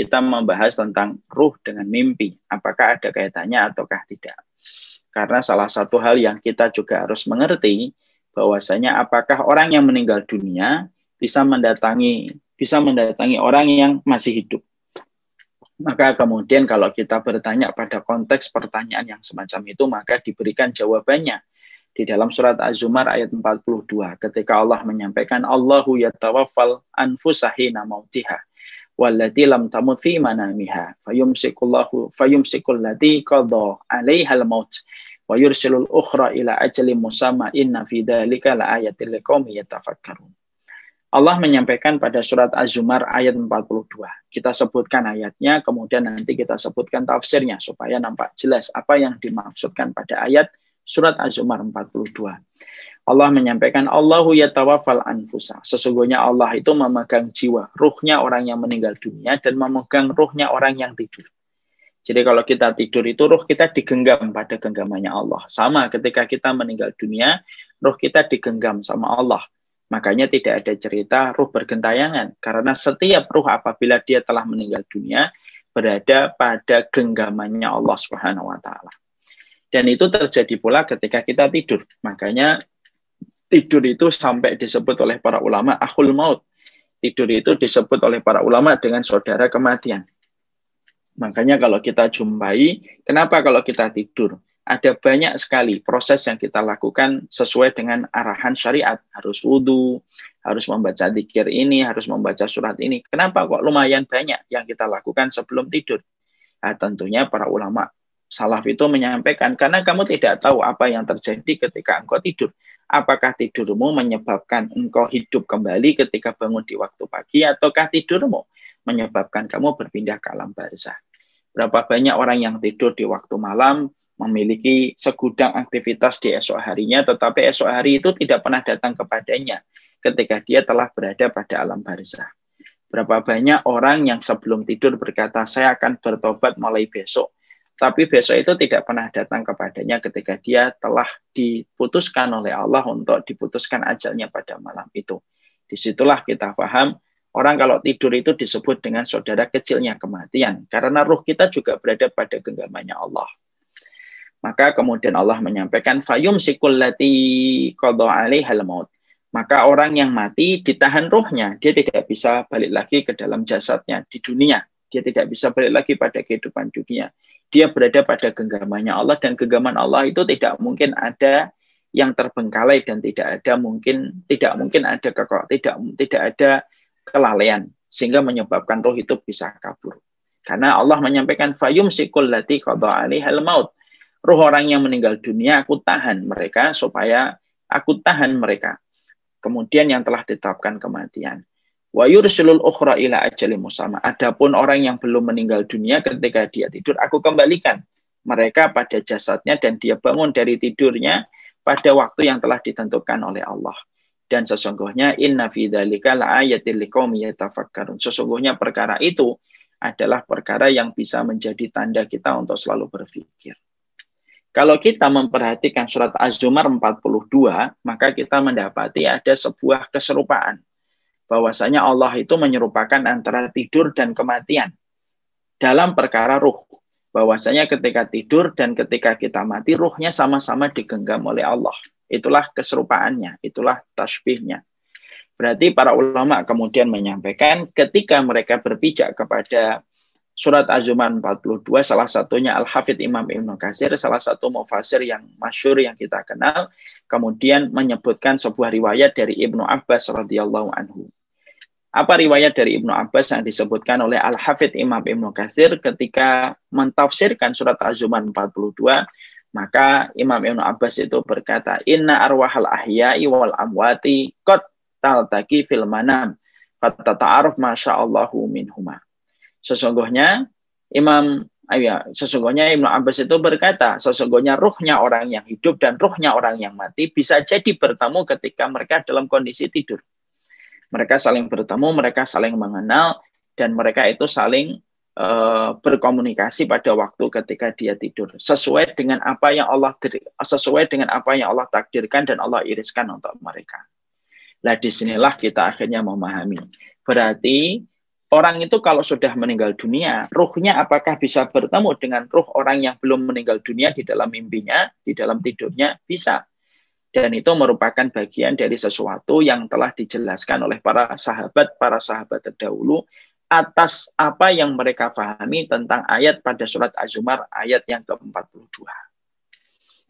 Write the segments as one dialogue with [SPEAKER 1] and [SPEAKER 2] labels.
[SPEAKER 1] kita membahas tentang ruh dengan mimpi, apakah ada kaitannya ataukah tidak. Karena salah satu hal yang kita juga harus mengerti bahwasanya apakah orang yang meninggal dunia bisa mendatangi bisa mendatangi orang yang masih hidup. Maka kemudian kalau kita bertanya pada konteks pertanyaan yang semacam itu maka diberikan jawabannya di dalam surat Az-Zumar ayat 42 ketika Allah menyampaikan Allahu yatawaffal anfusahina mautiha wallati lam tamut fi manamiha fayumsikullahu fayumsikul lati qadha 'alaiha al-maut wa yursilul ukhra ila ajalin musamma inna fi dzalika laayatil liqaumin yatafakkarun. Allah menyampaikan pada surat Az-Zumar ayat 42. Kita sebutkan ayatnya, kemudian nanti kita sebutkan tafsirnya supaya nampak jelas apa yang dimaksudkan pada ayat surat Az-Zumar 42. Allah menyampaikan Allahu yatawafal anfusa. Sesungguhnya Allah itu memegang jiwa, ruhnya orang yang meninggal dunia dan memegang ruhnya orang yang tidur. Jadi kalau kita tidur itu ruh kita digenggam pada genggamannya Allah. Sama ketika kita meninggal dunia, ruh kita digenggam sama Allah. Makanya tidak ada cerita ruh bergentayangan karena setiap ruh apabila dia telah meninggal dunia berada pada genggamannya Allah Subhanahu wa taala. Dan itu terjadi pula ketika kita tidur. Makanya tidur itu sampai disebut oleh para ulama akhul maut. Tidur itu disebut oleh para ulama dengan saudara kematian. Makanya kalau kita jumpai, kenapa kalau kita tidur? Ada banyak sekali proses yang kita lakukan sesuai dengan arahan syariat. Harus wudhu, harus membaca dikir ini, harus membaca surat ini. Kenapa kok lumayan banyak yang kita lakukan sebelum tidur? Nah, tentunya para ulama salaf itu menyampaikan karena kamu tidak tahu apa yang terjadi ketika engkau tidur. Apakah tidurmu menyebabkan engkau hidup kembali ketika bangun di waktu pagi ataukah tidurmu menyebabkan kamu berpindah ke alam barzah. Berapa banyak orang yang tidur di waktu malam memiliki segudang aktivitas di esok harinya tetapi esok hari itu tidak pernah datang kepadanya ketika dia telah berada pada alam barzah. Berapa banyak orang yang sebelum tidur berkata, saya akan bertobat mulai besok tapi besok itu tidak pernah datang kepadanya ketika dia telah diputuskan oleh Allah untuk diputuskan ajalnya pada malam itu. Disitulah kita paham orang kalau tidur itu disebut dengan saudara kecilnya kematian karena ruh kita juga berada pada genggamannya Allah. Maka kemudian Allah menyampaikan fayum sikulati qada maut. Maka orang yang mati ditahan ruhnya, dia tidak bisa balik lagi ke dalam jasadnya di dunia. Dia tidak bisa balik lagi pada kehidupan dunia dia berada pada genggamannya Allah dan genggaman Allah itu tidak mungkin ada yang terbengkalai dan tidak ada mungkin tidak mungkin ada kekok tidak tidak ada kelalaian sehingga menyebabkan roh itu bisa kabur karena Allah menyampaikan fayum sikul lati hal maut roh orang yang meninggal dunia aku tahan mereka supaya aku tahan mereka kemudian yang telah ditetapkan kematian Wa yursilul ukhra ila ajali musama. Adapun orang yang belum meninggal dunia ketika dia tidur, aku kembalikan mereka pada jasadnya dan dia bangun dari tidurnya pada waktu yang telah ditentukan oleh Allah. Dan sesungguhnya inna fi dzalika laayatil liqaumi yatafakkarun. Sesungguhnya perkara itu adalah perkara yang bisa menjadi tanda kita untuk selalu berpikir. Kalau kita memperhatikan surat Az-Zumar 42, maka kita mendapati ada sebuah keserupaan bahwasanya Allah itu menyerupakan antara tidur dan kematian dalam perkara ruh. Bahwasanya ketika tidur dan ketika kita mati, ruhnya sama-sama digenggam oleh Allah. Itulah keserupaannya, itulah tasbihnya. Berarti para ulama kemudian menyampaikan ketika mereka berpijak kepada surat az Zumar 42 salah satunya al Hafidh Imam Ibn Qasir, salah satu mufasir yang masyur yang kita kenal kemudian menyebutkan sebuah riwayat dari Ibnu Abbas radhiyallahu anhu apa riwayat dari Ibnu Abbas yang disebutkan oleh Al-Hafidh Imam Ibnu Katsir ketika mentafsirkan surat Az-Zumar 42, maka Imam Ibnu Abbas itu berkata, "Inna arwahal ahya'i wal amwati qad taltaqi fil manam fatata'aruf masya'allahu minhuma." Sesungguhnya Imam ayah, iya, sesungguhnya Ibnu Abbas itu berkata, sesungguhnya ruhnya orang yang hidup dan ruhnya orang yang mati bisa jadi bertemu ketika mereka dalam kondisi tidur. Mereka saling bertemu, mereka saling mengenal, dan mereka itu saling uh, berkomunikasi pada waktu ketika dia tidur sesuai dengan apa yang Allah sesuai dengan apa yang Allah takdirkan dan Allah iriskan untuk mereka. Nah, disinilah kita akhirnya memahami. Berarti orang itu kalau sudah meninggal dunia, ruhnya apakah bisa bertemu dengan ruh orang yang belum meninggal dunia di dalam mimpinya, di dalam tidurnya? Bisa dan itu merupakan bagian dari sesuatu yang telah dijelaskan oleh para sahabat, para sahabat terdahulu atas apa yang mereka pahami tentang ayat pada surat Az-Zumar ayat yang ke-42.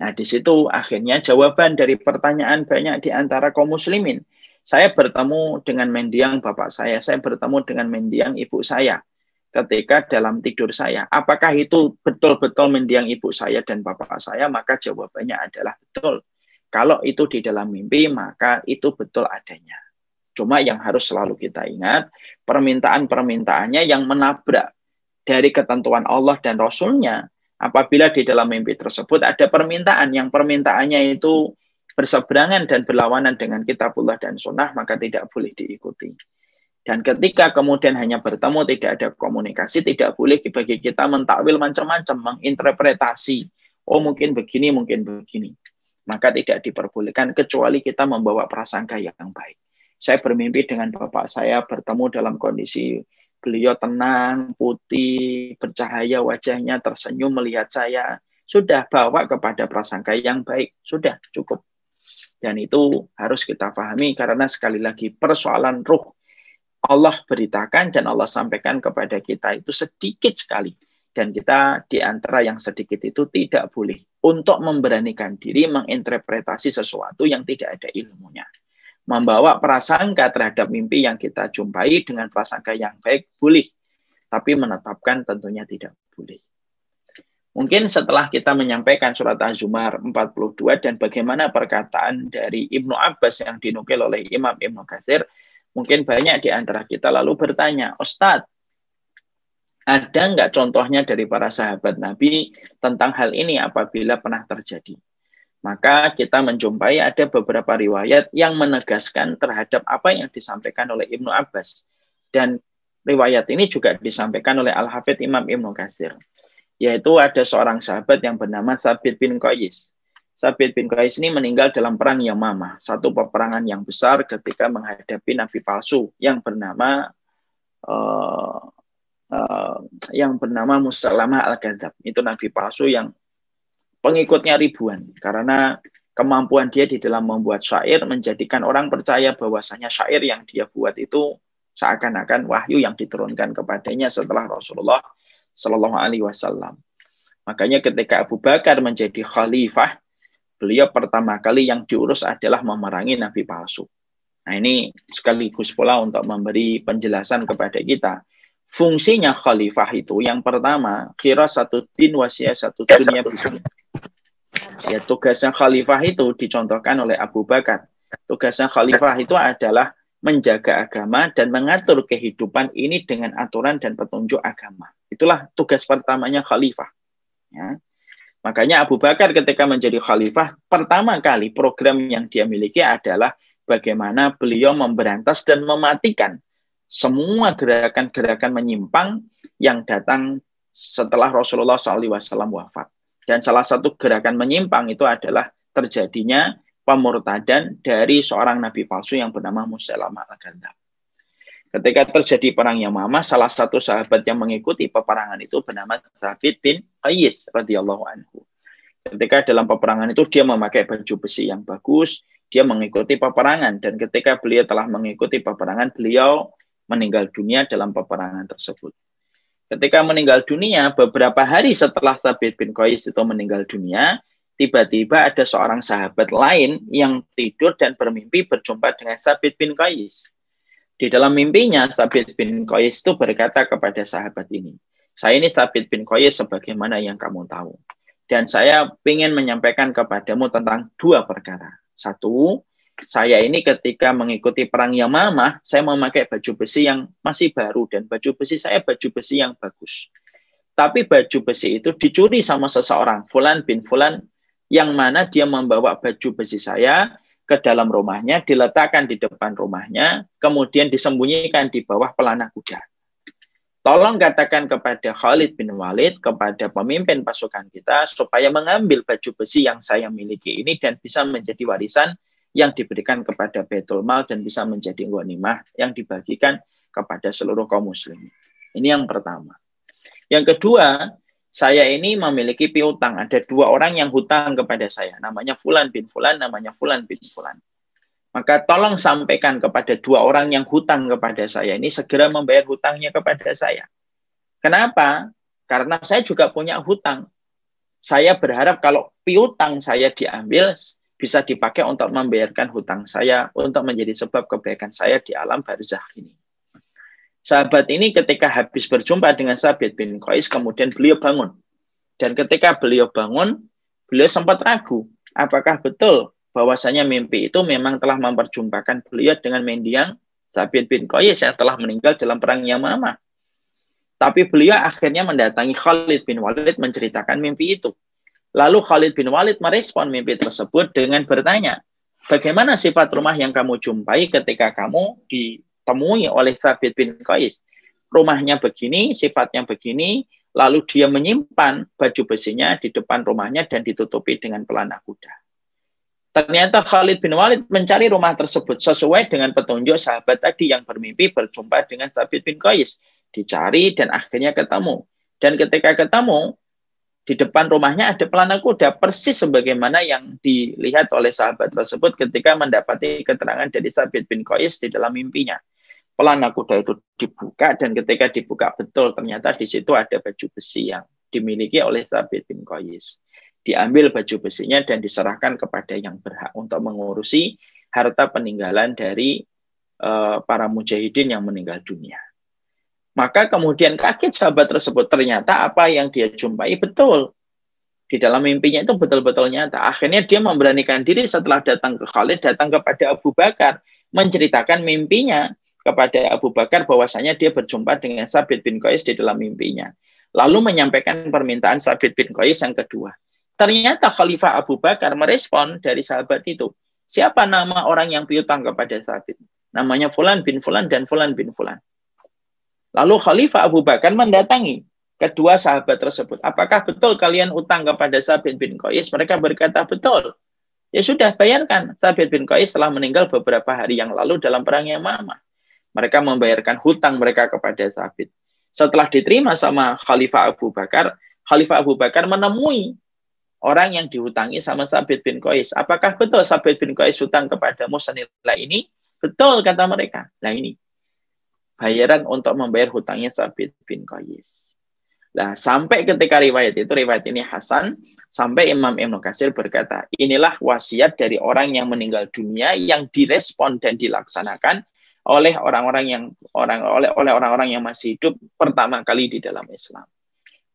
[SPEAKER 1] Nah, di situ akhirnya jawaban dari pertanyaan banyak di antara kaum muslimin. Saya bertemu dengan mendiang bapak saya, saya bertemu dengan mendiang ibu saya ketika dalam tidur saya. Apakah itu betul-betul mendiang ibu saya dan bapak saya? Maka jawabannya adalah betul kalau itu di dalam mimpi, maka itu betul adanya. Cuma yang harus selalu kita ingat, permintaan-permintaannya yang menabrak dari ketentuan Allah dan Rasulnya, apabila di dalam mimpi tersebut ada permintaan yang permintaannya itu berseberangan dan berlawanan dengan kitabullah dan sunnah, maka tidak boleh diikuti. Dan ketika kemudian hanya bertemu, tidak ada komunikasi, tidak boleh bagi kita mentakwil macam-macam, menginterpretasi. Oh mungkin begini, mungkin begini maka tidak diperbolehkan kecuali kita membawa prasangka yang baik. Saya bermimpi dengan bapak saya bertemu dalam kondisi beliau tenang, putih, bercahaya wajahnya, tersenyum melihat saya. Sudah bawa kepada prasangka yang baik, sudah cukup. Dan itu harus kita pahami karena sekali lagi persoalan ruh Allah beritakan dan Allah sampaikan kepada kita itu sedikit sekali dan kita di antara yang sedikit itu tidak boleh untuk memberanikan diri menginterpretasi sesuatu yang tidak ada ilmunya. Membawa prasangka terhadap mimpi yang kita jumpai dengan prasangka yang baik boleh, tapi menetapkan tentunya tidak boleh. Mungkin setelah kita menyampaikan surat Az-Zumar 42 dan bagaimana perkataan dari Ibnu Abbas yang dinukil oleh Imam Ibnu Katsir, mungkin banyak di antara kita lalu bertanya, Ustadz, ada nggak contohnya dari para sahabat Nabi tentang hal ini apabila pernah terjadi? Maka kita menjumpai ada beberapa riwayat yang menegaskan terhadap apa yang disampaikan oleh Ibnu Abbas. Dan riwayat ini juga disampaikan oleh al hafid Imam Ibnu Katsir. Yaitu ada seorang sahabat yang bernama Sabit bin Qais. Sabit bin Qais ini meninggal dalam perang Yamamah, satu peperangan yang besar ketika menghadapi nabi palsu yang bernama uh, Eh, yang bernama Musalama Al-Ghazab. Itu nabi palsu yang pengikutnya ribuan karena kemampuan dia di dalam membuat syair menjadikan orang percaya bahwasanya syair yang dia buat itu seakan-akan wahyu yang diturunkan kepadanya setelah Rasulullah Shallallahu Alaihi Wasallam. Makanya ketika Abu Bakar menjadi khalifah, beliau pertama kali yang diurus adalah memerangi nabi palsu. Nah ini sekaligus pula untuk memberi penjelasan kepada kita Fungsinya khalifah itu yang pertama, kira satu tin wasiat satu dunia Ya tugasnya khalifah itu dicontohkan oleh Abu Bakar. Tugasnya khalifah itu adalah menjaga agama dan mengatur kehidupan ini dengan aturan dan petunjuk agama. Itulah tugas pertamanya khalifah. Ya. Makanya Abu Bakar ketika menjadi khalifah, pertama kali program yang dia miliki adalah bagaimana beliau memberantas dan mematikan semua gerakan-gerakan menyimpang yang datang setelah Rasulullah SAW wafat. Dan salah satu gerakan menyimpang itu adalah terjadinya pemurtadan dari seorang nabi palsu yang bernama Musailamah al-Ghazali. Ketika terjadi perang Yamamah, salah satu sahabat yang mengikuti peperangan itu bernama Thabit bin Qais radhiyallahu anhu. Ketika dalam peperangan itu dia memakai baju besi yang bagus, dia mengikuti peperangan dan ketika beliau telah mengikuti peperangan, beliau meninggal dunia dalam peperangan tersebut. Ketika meninggal dunia, beberapa hari setelah Thabit bin Qais itu meninggal dunia, tiba-tiba ada seorang sahabat lain yang tidur dan bermimpi berjumpa dengan Thabit bin Qais. Di dalam mimpinya, Thabit bin Qais itu berkata kepada sahabat ini, saya ini Thabit bin Qais sebagaimana yang kamu tahu. Dan saya ingin menyampaikan kepadamu tentang dua perkara. Satu, saya ini ketika mengikuti perang Yamamah, saya memakai baju besi yang masih baru dan baju besi saya baju besi yang bagus. Tapi baju besi itu dicuri sama seseorang, Fulan bin Fulan, yang mana dia membawa baju besi saya ke dalam rumahnya, diletakkan di depan rumahnya, kemudian disembunyikan di bawah pelana kuda. Tolong katakan kepada Khalid bin Walid, kepada pemimpin pasukan kita, supaya mengambil baju besi yang saya miliki ini dan bisa menjadi warisan yang diberikan kepada Baitul Mal dan bisa menjadi wanimah yang dibagikan kepada seluruh kaum muslimin. Ini yang pertama. Yang kedua, saya ini memiliki piutang. Ada dua orang yang hutang kepada saya. Namanya Fulan bin Fulan, namanya Fulan bin Fulan. Maka tolong sampaikan kepada dua orang yang hutang kepada saya ini segera membayar hutangnya kepada saya. Kenapa? Karena saya juga punya hutang. Saya berharap kalau piutang saya diambil, bisa dipakai untuk membayarkan hutang saya, untuk menjadi sebab kebaikan saya di alam barzah ini. Sahabat ini ketika habis berjumpa dengan Sahabat bin Qais, kemudian beliau bangun. Dan ketika beliau bangun, beliau sempat ragu apakah betul bahwasanya mimpi itu memang telah memperjumpakan beliau dengan mendiang Sabit bin Qais yang telah meninggal dalam perang Yamamah. Tapi beliau akhirnya mendatangi Khalid bin Walid menceritakan mimpi itu. Lalu Khalid bin Walid merespon mimpi tersebut dengan bertanya, bagaimana sifat rumah yang kamu jumpai ketika kamu ditemui oleh Thabit bin Qais? Rumahnya begini, sifatnya begini, lalu dia menyimpan baju besinya di depan rumahnya dan ditutupi dengan pelana kuda. Ternyata Khalid bin Walid mencari rumah tersebut sesuai dengan petunjuk sahabat tadi yang bermimpi berjumpa dengan Thabit bin Qais. Dicari dan akhirnya ketemu. Dan ketika ketemu, di depan rumahnya ada pelana kuda persis sebagaimana yang dilihat oleh sahabat tersebut ketika mendapati keterangan dari Sabit bin Qais di dalam mimpinya. Pelana kuda itu dibuka dan ketika dibuka betul ternyata di situ ada baju besi yang dimiliki oleh Sabit bin Qais. Diambil baju besinya dan diserahkan kepada yang berhak untuk mengurusi harta peninggalan dari uh, para mujahidin yang meninggal dunia. Maka kemudian kaget sahabat tersebut ternyata apa yang dia jumpai betul. Di dalam mimpinya itu betul-betul nyata. Akhirnya dia memberanikan diri setelah datang ke Khalid, datang kepada Abu Bakar, menceritakan mimpinya kepada Abu Bakar bahwasanya dia berjumpa dengan Sabit bin Qais di dalam mimpinya. Lalu menyampaikan permintaan Sabit bin Qais yang kedua. Ternyata Khalifah Abu Bakar merespon dari sahabat itu. Siapa nama orang yang piutang kepada Sabit? Namanya Fulan bin Fulan dan Fulan bin Fulan. Lalu Khalifah Abu Bakar mendatangi kedua sahabat tersebut. Apakah betul kalian utang kepada Sabit bin Qais? Mereka berkata, betul. Ya sudah, bayarkan. Sabit bin Qais telah meninggal beberapa hari yang lalu dalam perang mama. Mereka membayarkan hutang mereka kepada Sabit. Setelah diterima sama Khalifah Abu Bakar, Khalifah Abu Bakar menemui orang yang dihutangi sama Sabit bin Qais. Apakah betul Sabit bin Qais hutang kepada senilai ini? Betul kata mereka. Nah ini, bayaran untuk membayar hutangnya Sabit bin Qais. Nah, sampai ketika riwayat itu, riwayat ini Hasan, sampai Imam Ibnu Qasir berkata, inilah wasiat dari orang yang meninggal dunia yang direspon dan dilaksanakan oleh orang-orang yang orang oleh oleh orang-orang yang masih hidup pertama kali di dalam Islam.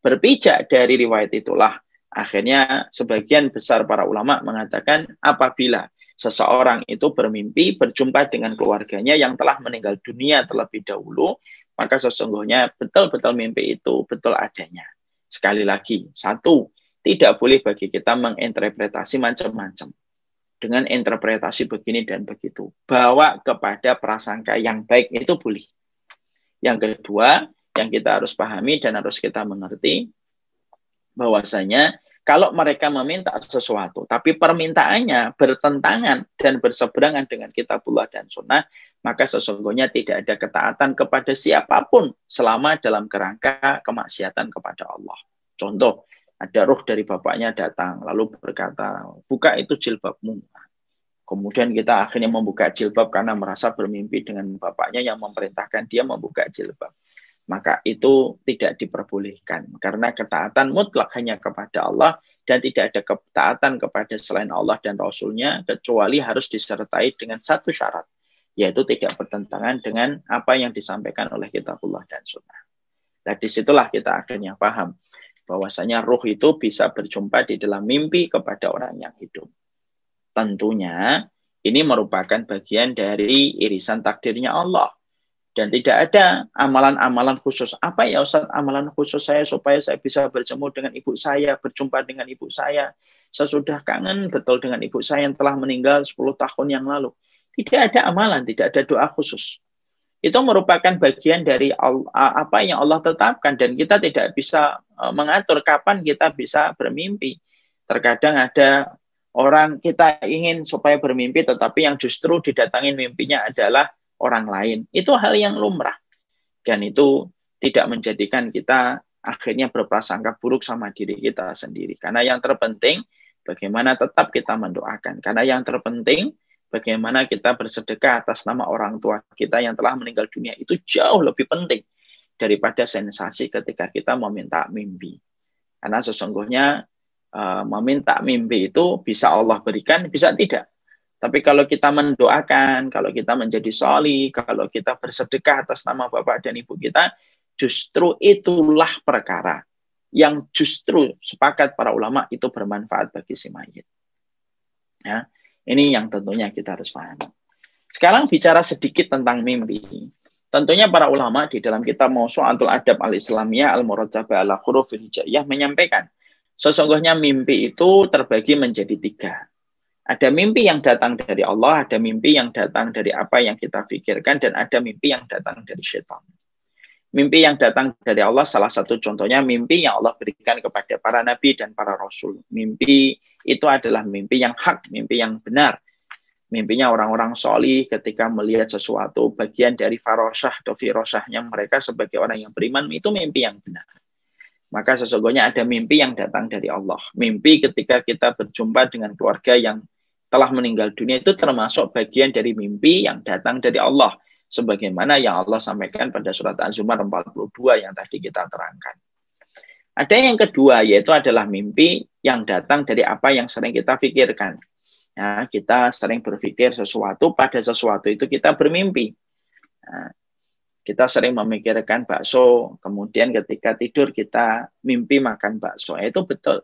[SPEAKER 1] Berpijak dari riwayat itulah akhirnya sebagian besar para ulama mengatakan apabila seseorang itu bermimpi berjumpa dengan keluarganya yang telah meninggal dunia terlebih dahulu, maka sesungguhnya betul-betul mimpi itu betul adanya. Sekali lagi, satu, tidak boleh bagi kita menginterpretasi macam-macam. Dengan interpretasi begini dan begitu. Bawa kepada prasangka yang baik itu boleh. Yang kedua, yang kita harus pahami dan harus kita mengerti, bahwasanya kalau mereka meminta sesuatu, tapi permintaannya bertentangan dan berseberangan dengan kitabullah dan sunnah, maka sesungguhnya tidak ada ketaatan kepada siapapun selama dalam kerangka kemaksiatan kepada Allah. Contoh, ada ruh dari bapaknya datang, lalu berkata, buka itu jilbabmu. Kemudian kita akhirnya membuka jilbab karena merasa bermimpi dengan bapaknya yang memerintahkan dia membuka jilbab maka itu tidak diperbolehkan karena ketaatan mutlak hanya kepada Allah dan tidak ada ketaatan kepada selain Allah dan Rasulnya kecuali harus disertai dengan satu syarat yaitu tidak bertentangan dengan apa yang disampaikan oleh kitabullah dan sunnah. Nah disitulah kita akhirnya paham bahwasanya ruh itu bisa berjumpa di dalam mimpi kepada orang yang hidup. Tentunya ini merupakan bagian dari irisan takdirnya Allah dan tidak ada amalan-amalan khusus. Apa ya Ustaz amalan khusus saya supaya saya bisa berjemur dengan ibu saya, berjumpa dengan ibu saya. Saya sudah kangen betul dengan ibu saya yang telah meninggal 10 tahun yang lalu. Tidak ada amalan, tidak ada doa khusus. Itu merupakan bagian dari apa yang Allah tetapkan dan kita tidak bisa e, mengatur kapan kita bisa bermimpi. Terkadang ada orang kita ingin supaya bermimpi tetapi yang justru didatangi mimpinya adalah orang lain. Itu hal yang lumrah. Dan itu tidak menjadikan kita akhirnya berprasangka buruk sama diri kita sendiri. Karena yang terpenting bagaimana tetap kita mendoakan. Karena yang terpenting bagaimana kita bersedekah atas nama orang tua kita yang telah meninggal dunia itu jauh lebih penting daripada sensasi ketika kita meminta mimpi. Karena sesungguhnya eh, meminta mimpi itu bisa Allah berikan, bisa tidak. Tapi kalau kita mendoakan, kalau kita menjadi soli, kalau kita bersedekah atas nama Bapak dan Ibu kita, justru itulah perkara yang justru sepakat para ulama itu bermanfaat bagi si mayit. Ya, ini yang tentunya kita harus pahami. Sekarang bicara sedikit tentang mimpi. Tentunya para ulama di dalam kitab Mausu'atul Adab al-Islamiyah al-Murajabah ala huruf hijaiyah menyampaikan, sesungguhnya mimpi itu terbagi menjadi tiga. Ada mimpi yang datang dari Allah, ada mimpi yang datang dari apa yang kita pikirkan, dan ada mimpi yang datang dari setan. Mimpi yang datang dari Allah salah satu contohnya mimpi yang Allah berikan kepada para nabi dan para rasul. Mimpi itu adalah mimpi yang hak, mimpi yang benar. Mimpinya orang-orang solih ketika melihat sesuatu bagian dari farosah atau firosahnya mereka sebagai orang yang beriman itu mimpi yang benar maka sesungguhnya ada mimpi yang datang dari Allah. Mimpi ketika kita berjumpa dengan keluarga yang telah meninggal dunia itu termasuk bagian dari mimpi yang datang dari Allah sebagaimana yang Allah sampaikan pada surat Az-Zumar 42 yang tadi kita terangkan. Ada yang kedua yaitu adalah mimpi yang datang dari apa yang sering kita pikirkan. Ya, kita sering berpikir sesuatu pada sesuatu itu kita bermimpi. Ya, kita sering memikirkan bakso, kemudian ketika tidur kita mimpi makan bakso. Ya, itu betul.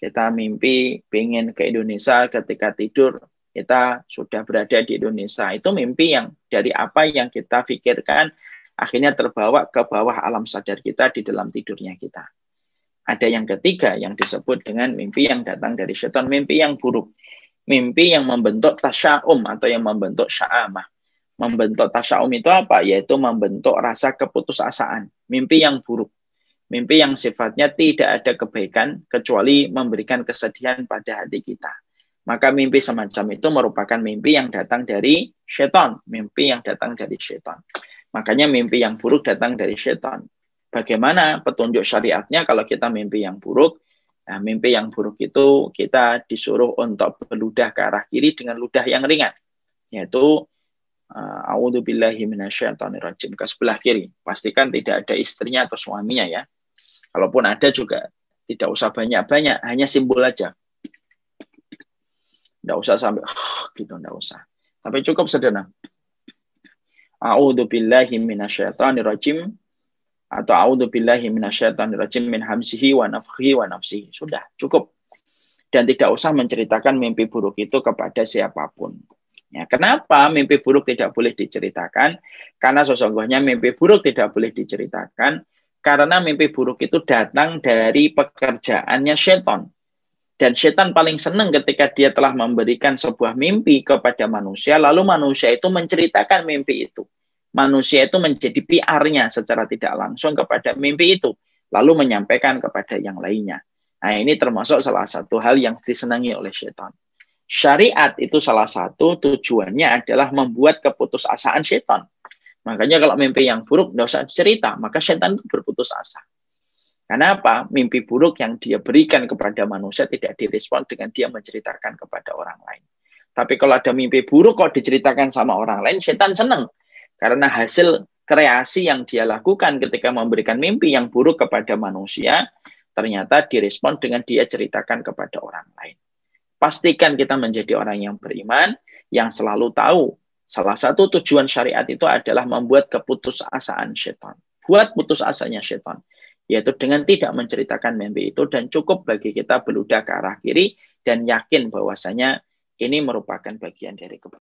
[SPEAKER 1] Kita mimpi pengen ke Indonesia ketika tidur, kita sudah berada di Indonesia. Itu mimpi yang dari apa yang kita pikirkan akhirnya terbawa ke bawah alam sadar kita di dalam tidurnya kita. Ada yang ketiga yang disebut dengan mimpi yang datang dari setan, mimpi yang buruk. Mimpi yang membentuk tasya'um atau yang membentuk sya'amah. Membentuk tasya'um itu apa? Yaitu membentuk rasa keputusasaan, mimpi yang buruk. Mimpi yang sifatnya tidak ada kebaikan kecuali memberikan kesedihan pada hati kita. Maka mimpi semacam itu merupakan mimpi yang datang dari setan, mimpi yang datang dari setan. Makanya mimpi yang buruk datang dari setan. Bagaimana petunjuk syariatnya kalau kita mimpi yang buruk? Nah, mimpi yang buruk itu kita disuruh untuk berludah ke arah kiri dengan ludah yang ringan, yaitu eh, A'udzubillahi minasyaitonirrajim ke sebelah kiri. Pastikan tidak ada istrinya atau suaminya ya. Kalaupun ada juga tidak usah banyak-banyak, hanya simbol aja. Tidak usah sampai oh, gitu, tidak usah. Tapi cukup sederhana. A'udzu billahi minasyaitonir atau a'udzu billahi minasyaitonir rajim min hamsihi wa nafhihi wa nafsihi. Sudah, cukup. Dan tidak usah menceritakan mimpi buruk itu kepada siapapun. Ya, kenapa mimpi buruk tidak boleh diceritakan? Karena sesungguhnya mimpi buruk tidak boleh diceritakan karena mimpi buruk itu datang dari pekerjaannya setan. Dan setan paling senang ketika dia telah memberikan sebuah mimpi kepada manusia, lalu manusia itu menceritakan mimpi itu. Manusia itu menjadi PR-nya secara tidak langsung kepada mimpi itu, lalu menyampaikan kepada yang lainnya. Nah, ini termasuk salah satu hal yang disenangi oleh setan. Syariat itu salah satu tujuannya adalah membuat keputusasaan setan Makanya kalau mimpi yang buruk tidak usah cerita, maka setan itu berputus asa. Karena apa? Mimpi buruk yang dia berikan kepada manusia tidak direspon dengan dia menceritakan kepada orang lain. Tapi kalau ada mimpi buruk kok diceritakan sama orang lain, setan senang. Karena hasil kreasi yang dia lakukan ketika memberikan mimpi yang buruk kepada manusia, ternyata direspon dengan dia ceritakan kepada orang lain. Pastikan kita menjadi orang yang beriman, yang selalu tahu Salah satu tujuan syariat itu adalah membuat keputusasaan setan. Buat putus asanya setan. Yaitu dengan tidak menceritakan mimpi itu dan cukup bagi kita beludah ke arah kiri dan yakin bahwasanya ini merupakan bagian dari kebenaran.